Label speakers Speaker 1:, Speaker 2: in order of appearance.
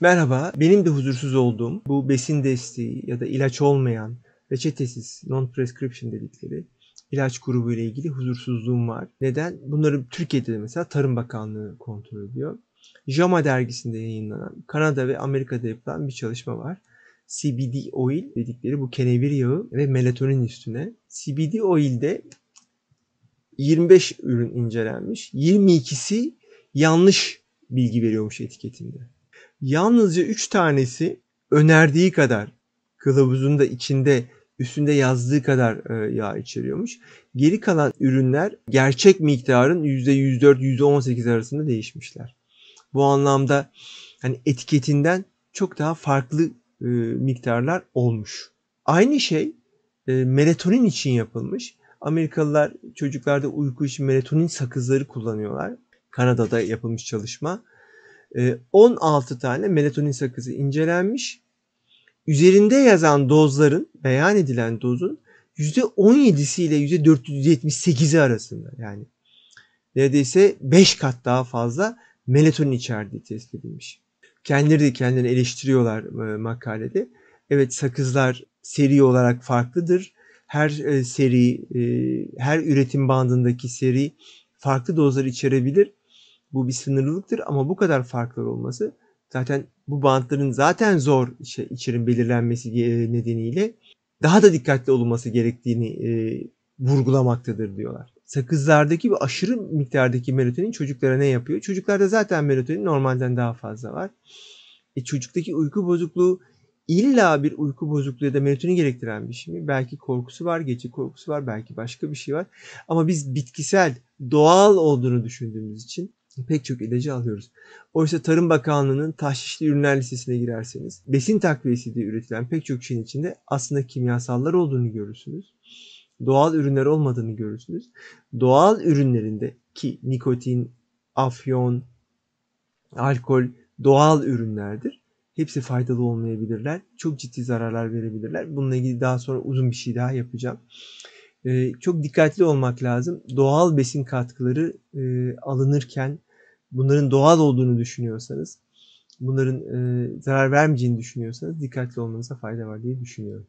Speaker 1: Merhaba, benim de huzursuz olduğum bu besin desteği ya da ilaç olmayan reçetesiz non-prescription dedikleri ilaç grubu ile ilgili huzursuzluğum var. Neden? Bunları Türkiye'de de mesela Tarım Bakanlığı kontrol ediyor. JAMA dergisinde yayınlanan Kanada ve Amerika'da yapılan bir çalışma var. CBD oil dedikleri bu kenevir yağı ve melatonin üstüne. CBD oil'de 25 ürün incelenmiş. 22'si yanlış bilgi veriyormuş etiketinde. Yalnızca üç tanesi önerdiği kadar kılavuzun da içinde üstünde yazdığı kadar e, yağ içeriyormuş. Geri kalan ürünler gerçek miktarın %104-%18 arasında değişmişler. Bu anlamda hani etiketinden çok daha farklı e, miktarlar olmuş. Aynı şey e, melatonin için yapılmış. Amerikalılar çocuklarda uyku için melatonin sakızları kullanıyorlar. Kanada'da yapılmış çalışma. 16 ee, tane melatonin sakızı incelenmiş. Üzerinde yazan dozların, beyan edilen dozun %17'si ile %478'i arasında yani neredeyse 5 kat daha fazla melatonin içerdiği tespit edilmiş. Kendileri de kendilerini eleştiriyorlar e, makalede. Evet sakızlar seri olarak farklıdır. Her e, seri, e, her üretim bandındaki seri farklı dozlar içerebilir bu bir sınırlılıktır ama bu kadar farklar olması zaten bu bantların zaten zor şey, içerin belirlenmesi e, nedeniyle daha da dikkatli olunması gerektiğini e, vurgulamaktadır diyorlar. Sakızlardaki bir aşırı miktardaki melatonin çocuklara ne yapıyor? Çocuklarda zaten melatonin normalden daha fazla var. E, çocuktaki uyku bozukluğu illa bir uyku bozukluğu ya da melatonin gerektiren bir şey mi? Belki korkusu var, gece korkusu var, belki başka bir şey var. Ama biz bitkisel, doğal olduğunu düşündüğümüz için pek çok ilacı alıyoruz. Oysa Tarım Bakanlığı'nın tahşişli ürünler listesine girerseniz besin takviyesi diye üretilen pek çok şeyin içinde aslında kimyasallar olduğunu görürsünüz. Doğal ürünler olmadığını görürsünüz. Doğal ürünlerinde ki nikotin, afyon, alkol doğal ürünlerdir. Hepsi faydalı olmayabilirler. Çok ciddi zararlar verebilirler. Bununla ilgili daha sonra uzun bir şey daha yapacağım ee, çok dikkatli olmak lazım. Doğal besin katkıları e, alınırken bunların doğal olduğunu düşünüyorsanız, bunların e, zarar vermeyeceğini düşünüyorsanız dikkatli olmanıza fayda var diye düşünüyorum.